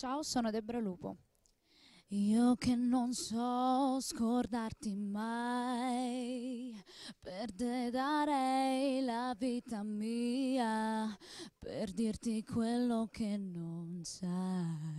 Ciao, sono Debra Lupo. Io che non so scordarti mai, per te darei la vita mia, per dirti quello che non sai.